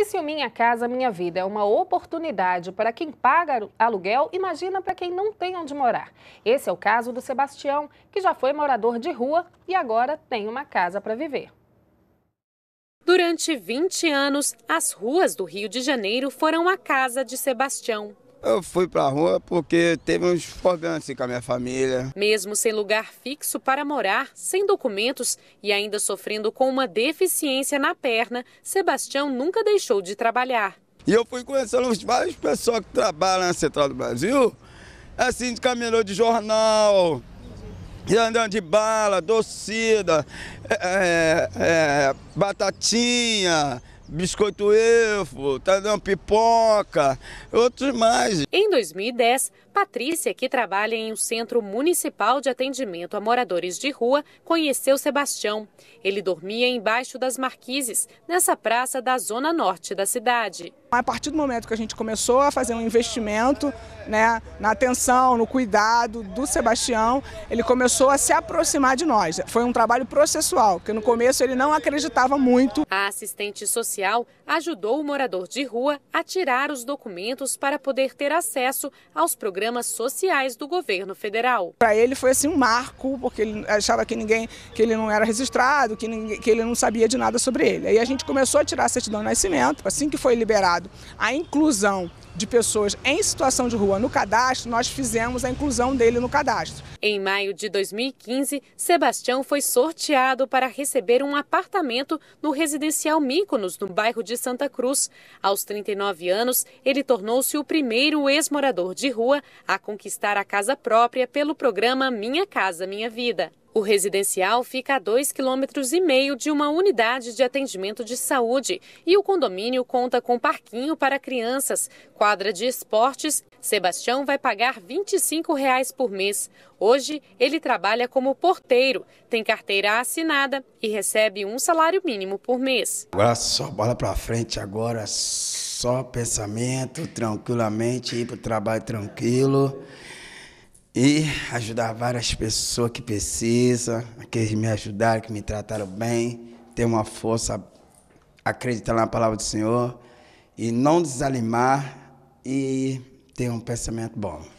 E se o Minha Casa Minha Vida é uma oportunidade para quem paga aluguel, imagina para quem não tem onde morar. Esse é o caso do Sebastião, que já foi morador de rua e agora tem uma casa para viver. Durante 20 anos, as ruas do Rio de Janeiro foram a casa de Sebastião. Eu fui para a rua porque teve uns problemas assim, com a minha família. Mesmo sem lugar fixo para morar, sem documentos e ainda sofrendo com uma deficiência na perna, Sebastião nunca deixou de trabalhar. E eu fui conhecendo várias pessoas que trabalham na Central do Brasil, assim, de caminhão de jornal, andando de bala, docida, é, é, é, batatinha, Biscoito Eufo, Tadão tá Pipoca, outros mais. Em 2010, Patrícia, que trabalha em um centro municipal de atendimento a moradores de rua, conheceu Sebastião. Ele dormia embaixo das marquises, nessa praça da zona norte da cidade. A partir do momento que a gente começou a fazer um investimento né, na atenção, no cuidado do Sebastião, ele começou a se aproximar de nós. Foi um trabalho processual, que no começo ele não acreditava muito. A assistente social policial ajudou o morador de rua a tirar os documentos para poder ter acesso aos programas sociais do governo federal. Para ele foi assim um marco, porque ele achava que ninguém, que ele não era registrado, que, ninguém, que ele não sabia de nada sobre ele. Aí a gente começou a tirar a certidão de nascimento, assim que foi liberado a inclusão de pessoas em situação de rua no cadastro, nós fizemos a inclusão dele no cadastro. Em maio de 2015, Sebastião foi sorteado para receber um apartamento no residencial Míconos, no bairro de Santa Cruz. Aos 39 anos, ele tornou-se o primeiro ex-morador de rua a conquistar a casa própria pelo programa Minha Casa Minha Vida. O residencial fica a 2,5 km de uma unidade de atendimento de saúde e o condomínio conta com parquinho para crianças, quadra de esportes. Sebastião vai pagar R$ 25 reais por mês. Hoje, ele trabalha como porteiro, tem carteira assinada e recebe um salário mínimo por mês. Agora só bola para frente, agora só pensamento, tranquilamente, ir para o trabalho tranquilo e ajudar várias pessoas que precisam, aqueles que me ajudaram, que me trataram bem, ter uma força, acreditar na palavra do Senhor e não desanimar e ter um pensamento bom.